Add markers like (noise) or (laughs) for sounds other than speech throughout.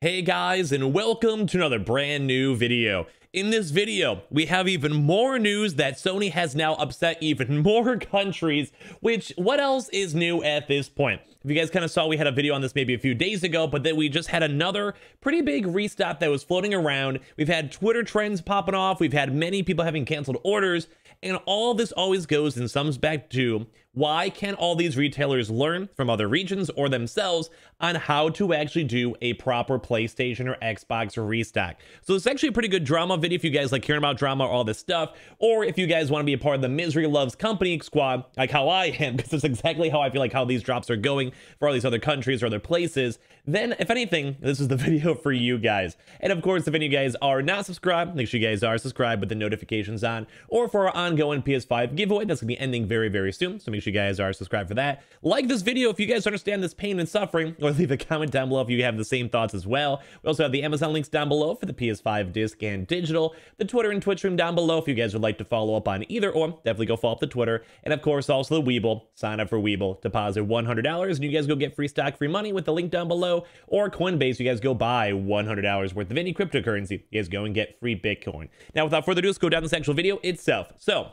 Hey guys, and welcome to another brand new video. In this video, we have even more news that Sony has now upset even (laughs) more countries, which what else is new at this point? If you guys kind of saw, we had a video on this maybe a few days ago, but then we just had another pretty big restock that was floating around. We've had Twitter trends popping off. We've had many people having canceled orders, and all this always goes and sums back to why can all these retailers learn from other regions or themselves on how to actually do a proper PlayStation or Xbox restock? So it's actually a pretty good drama video if you guys like hearing about drama or all this stuff, or if you guys want to be a part of the Misery Loves Company squad, like how I am, because (laughs) it's exactly how I feel like how these drops are going for all these other countries or other places, then if anything, this is the (laughs) video for you guys. And of course, if any of you guys are not subscribed, make sure you guys are subscribed with the notifications on, or for our ongoing PS5 giveaway that's going to be ending very, very soon, so make sure you guys are subscribed for that. Like this video if you guys understand this pain and suffering, or leave a comment down below if you have the same thoughts as well. We also have the Amazon links down below for the PS5 disc and digital, the Twitter and Twitch room down below if you guys would like to follow up on either or. Definitely go follow up the Twitter. And of course, also the Weeble. Sign up for Weeble. Deposit $100 and you guys go get free stock, free money with the link down below. Or Coinbase, you guys go buy $100 worth of any cryptocurrency. You guys go and get free Bitcoin. Now, without further ado, let's go down this actual video itself. So,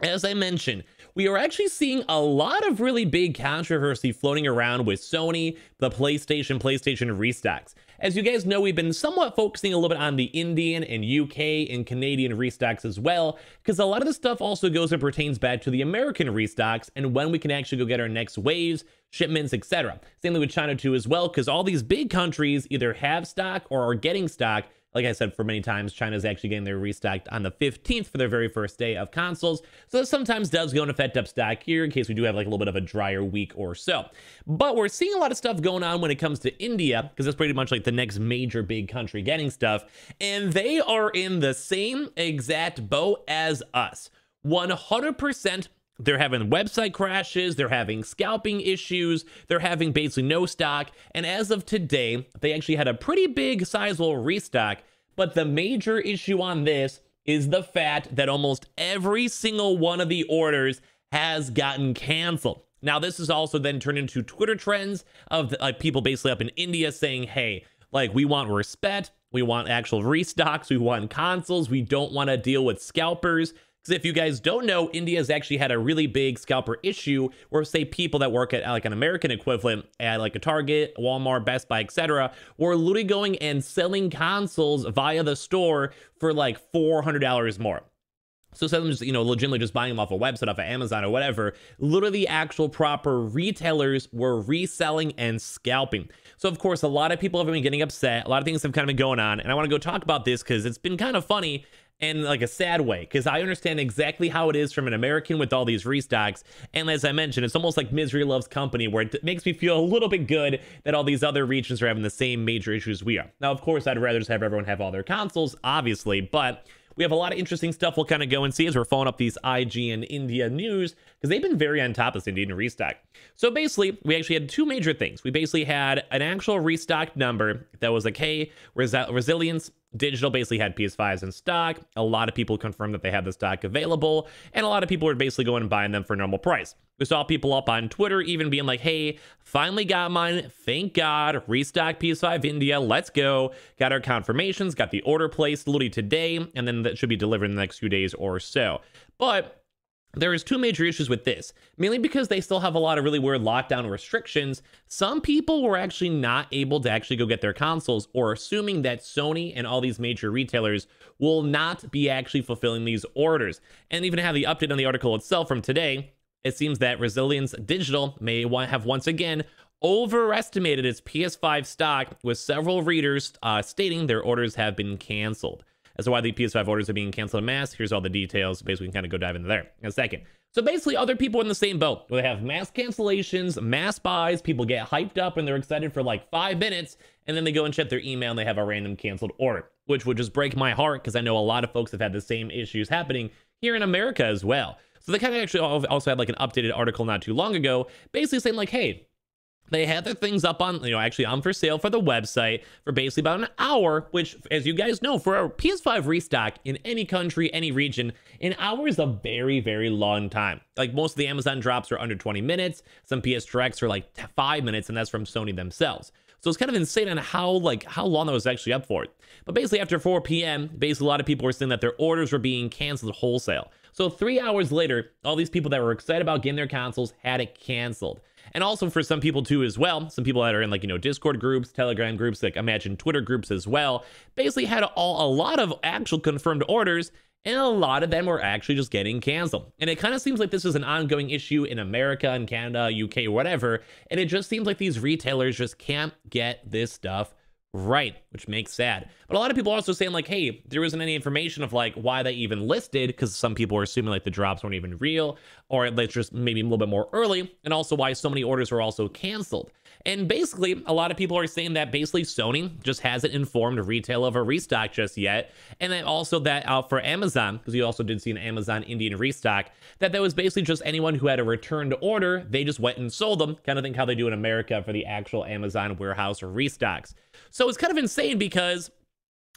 as I mentioned, we are actually seeing a lot of really big controversy floating around with Sony, the PlayStation, PlayStation restocks. As you guys know, we've been somewhat focusing a little bit on the Indian and UK and Canadian restocks as well, because a lot of the stuff also goes and pertains back to the American restocks and when we can actually go get our next waves, shipments, etc. Same thing with China too as well, because all these big countries either have stock or are getting stock like I said, for many times, China's actually getting their restocked on the 15th for their very first day of consoles. So that sometimes does go and fed up stock here in case we do have like a little bit of a drier week or so. But we're seeing a lot of stuff going on when it comes to India, because that's pretty much like the next major big country getting stuff. And they are in the same exact boat as us. 100% they're having website crashes, they're having scalping issues, they're having basically no stock. And as of today, they actually had a pretty big sizable restock but the major issue on this is the fact that almost every single one of the orders has gotten canceled. Now, this is also then turned into Twitter trends of the, people basically up in India saying, hey, like we want respect, we want actual restocks, we want consoles, we don't want to deal with scalpers. Because if you guys don't know, India's actually had a really big scalper issue where, say, people that work at like an American equivalent at like a Target, Walmart, Best Buy, etc., were literally going and selling consoles via the store for like $400 more. So instead of them just, you know, legitimately just buying them off a website, off of Amazon or whatever, literally actual proper retailers were reselling and scalping. So of course, a lot of people have been getting upset. A lot of things have kind of been going on. And I want to go talk about this because it's been kind of funny in like a sad way because I understand exactly how it is from an American with all these restocks. And as I mentioned, it's almost like misery loves company where it makes me feel a little bit good that all these other regions are having the same major issues we are. Now, of course, I'd rather just have everyone have all their consoles, obviously, but we have a lot of interesting stuff we'll kind of go and see as we're following up these IG and India news because they've been very on top of this Indian restock. So basically, we actually had two major things. We basically had an actual restock number that was like, hey, resilience Digital basically had PS5s in stock. A lot of people confirmed that they had the stock available, and a lot of people were basically going and buying them for normal price. We saw people up on Twitter even being like, hey, finally got mine. Thank God. Restock PS5 India. Let's go. Got our confirmations, got the order placed literally today, and then that should be delivered in the next few days or so. But there is two major issues with this, mainly because they still have a lot of really weird lockdown restrictions. Some people were actually not able to actually go get their consoles or assuming that Sony and all these major retailers will not be actually fulfilling these orders. And even have the update on the article itself from today, it seems that Resilience Digital may have once again overestimated its PS5 stock with several readers uh, stating their orders have been canceled as to why the PS5 orders are being canceled in mass. Here's all the details. Basically, we can kind of go dive into there in a second. So basically, other people in the same boat where they have mass cancellations, mass buys, people get hyped up and they're excited for like five minutes, and then they go and check their email and they have a random canceled order, which would just break my heart because I know a lot of folks have had the same issues happening here in America as well. So they kind of actually also had like an updated article not too long ago, basically saying like, hey, they had their things up on, you know, actually on for sale for the website for basically about an hour, which, as you guys know, for a PS5 restock in any country, any region, an hour is a very, very long time. Like most of the Amazon drops are under 20 minutes. Some PS Directs are like five minutes, and that's from Sony themselves. So it's kind of insane on how like how long that was actually up for. It, But basically after 4 p.m., basically a lot of people were saying that their orders were being canceled wholesale. So three hours later, all these people that were excited about getting their consoles had it canceled. And also for some people too as well, some people that are in like, you know, Discord groups, Telegram groups, like imagine Twitter groups as well, basically had all, a lot of actual confirmed orders and a lot of them were actually just getting canceled. And it kind of seems like this is an ongoing issue in America and Canada, UK, whatever. And it just seems like these retailers just can't get this stuff right, which makes sad. But a lot of people are also saying like, hey, there isn't any information of like why they even listed because some people were assuming like the drops weren't even real or at least just maybe a little bit more early, and also why so many orders were also canceled. And basically, a lot of people are saying that basically Sony just hasn't informed retail of a restock just yet. And then also that out uh, for Amazon, because you also did see an Amazon Indian restock, that that was basically just anyone who had a return to order, they just went and sold them, kind of think how they do in America for the actual Amazon warehouse or restocks. So it's kind of insane because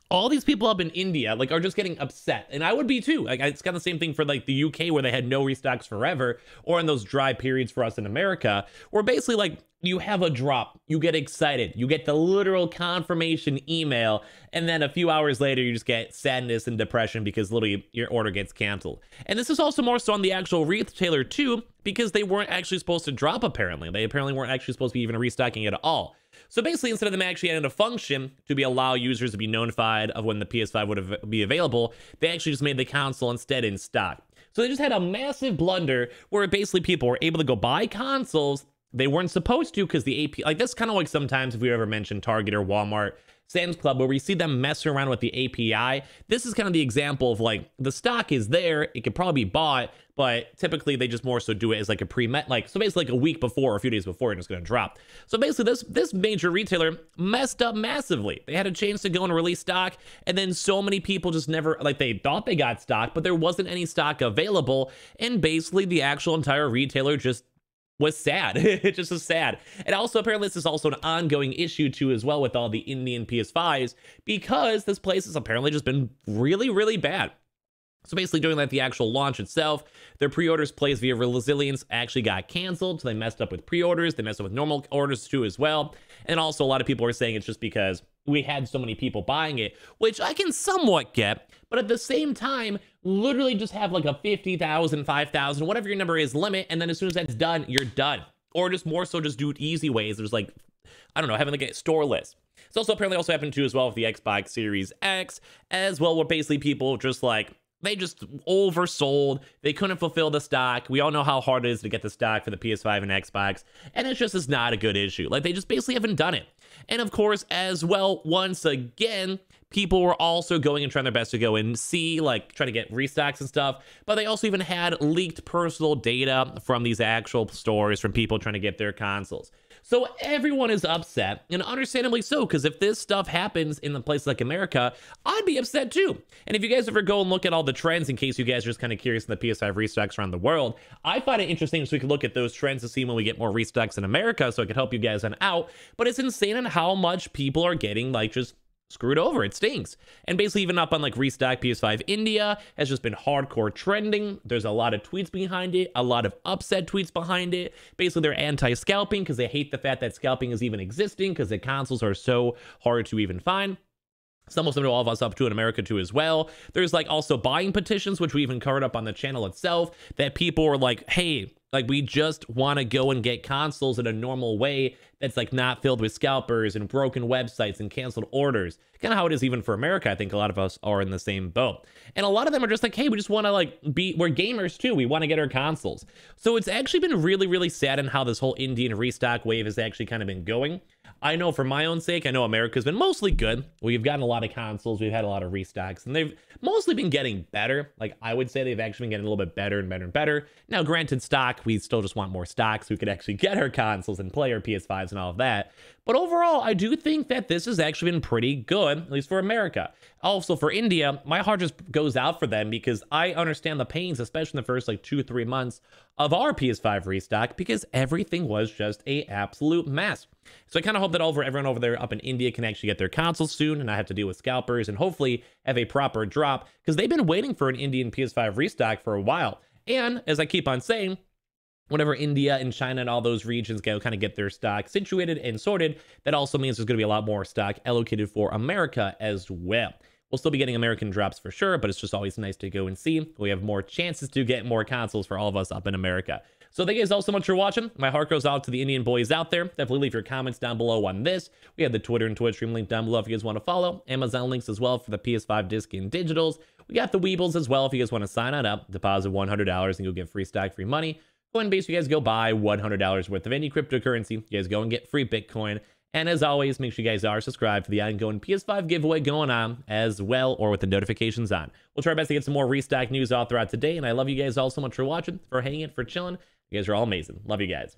all these people up in India like are just getting upset. And I would be too. Like it's kind of the same thing for like the UK where they had no restocks forever or in those dry periods for us in America where basically like you have a drop, you get excited, you get the literal confirmation email, and then a few hours later you just get sadness and depression because literally your order gets canceled. And this is also more so on the actual retailer too because they weren't actually supposed to drop apparently. They apparently weren't actually supposed to be even restocking at all. So basically, instead of them actually adding a function to be allow users to be notified of when the PS5 would av be available, they actually just made the console instead in stock. So they just had a massive blunder where basically people were able to go buy consoles they weren't supposed to because the AP, like this kind of like sometimes if we ever mentioned Target or Walmart, Sam's Club, where we see them mess around with the API. This is kind of the example of like the stock is there, it could probably be bought, but typically they just more so do it as like a pre-met, like so basically like a week before or a few days before and it's gonna drop. So basically this this major retailer messed up massively. They had a chance to go and release stock, and then so many people just never like they thought they got stock, but there wasn't any stock available, and basically the actual entire retailer just was sad. (laughs) it just was sad. And also, apparently, this is also an ongoing issue too, as well, with all the Indian PS5s, because this place has apparently just been really, really bad. So basically, during like the actual launch itself, their pre-orders placed via Resilience actually got canceled. So they messed up with pre-orders. They messed up with normal orders too as well. And also, a lot of people are saying it's just because we had so many people buying it, which I can somewhat get, but at the same time, literally just have like a 50,000, 5,000, whatever your number is limit. And then as soon as that's done, you're done. Or just more so just do it easy ways. There's like, I don't know, having like a store list. It's also apparently also happened too as well with the Xbox Series X as well, where basically people just like, they just oversold. They couldn't fulfill the stock. We all know how hard it is to get the stock for the PS5 and Xbox, and it's just is not a good issue. Like they just basically haven't done it. And of course, as well, once again, people were also going and trying their best to go and see, like trying to get restocks and stuff. But they also even had leaked personal data from these actual stores from people trying to get their consoles. So everyone is upset, and understandably so, because if this stuff happens in a place like America, I'd be upset too. And if you guys ever go and look at all the trends, in case you guys are just kind of curious in the PS5 restocks around the world, I find it interesting so we can look at those trends to see when we get more restocks in America so I can help you guys on out. But it's insane on how much people are getting like just screwed over. It stinks. And basically even up on like Restock PS5 India has just been hardcore trending. There's a lot of tweets behind it, a lot of upset tweets behind it. Basically they're anti-scalping because they hate the fact that scalping is even existing because the consoles are so hard to even find some of them to all of us up to in America too as well. There's like also buying petitions, which we even covered up on the channel itself, that people were like, hey, like we just want to go and get consoles in a normal way that's like not filled with scalpers and broken websites and canceled orders. Kind of how it is even for America. I think a lot of us are in the same boat. And a lot of them are just like, hey, we just want to like be we're gamers too. We want to get our consoles. So it's actually been really, really sad in how this whole Indian restock wave has actually kind of been going. I know for my own sake, I know America's been mostly good. We've gotten a lot of consoles, we've had a lot of restocks, and they've mostly been getting better. Like I would say they've actually been getting a little bit better and better and better. Now, granted, stock, we still just want more stocks so we could actually get our consoles and play our PS5s and all of that. But overall, I do think that this has actually been pretty good, at least for America. Also, for India, my heart just goes out for them because I understand the pains, especially in the first like two, three months of our PS5 restock, because everything was just a absolute mess. So I kind of hope that over everyone over there up in India can actually get their consoles soon and I have to deal with scalpers and hopefully have a proper drop because they've been waiting for an Indian PS5 restock for a while. And as I keep on saying, whenever India and China and all those regions go kind of get their stock situated and sorted, that also means there's going to be a lot more stock allocated for America as well. We'll still be getting American drops for sure, but it's just always nice to go and see. We have more chances to get more consoles for all of us up in America. So thank you guys all so much for watching. My heart goes out to the Indian boys out there. Definitely leave your comments down below on this. We have the Twitter and Twitch stream link down below if you guys want to follow. Amazon links as well for the PS5 disc and digitals. We got the Weebles as well if you guys want to sign on up, deposit $100 and go get free stock, free money. Coinbase, you guys go buy $100 worth of any cryptocurrency. You guys go and get free Bitcoin. And as always, make sure you guys are subscribed to the ongoing PS5 giveaway going on as well, or with the notifications on. We'll try our best to get some more restock news all throughout today. And I love you guys all so much for watching, for hanging, for chilling. You guys are all amazing. Love you guys.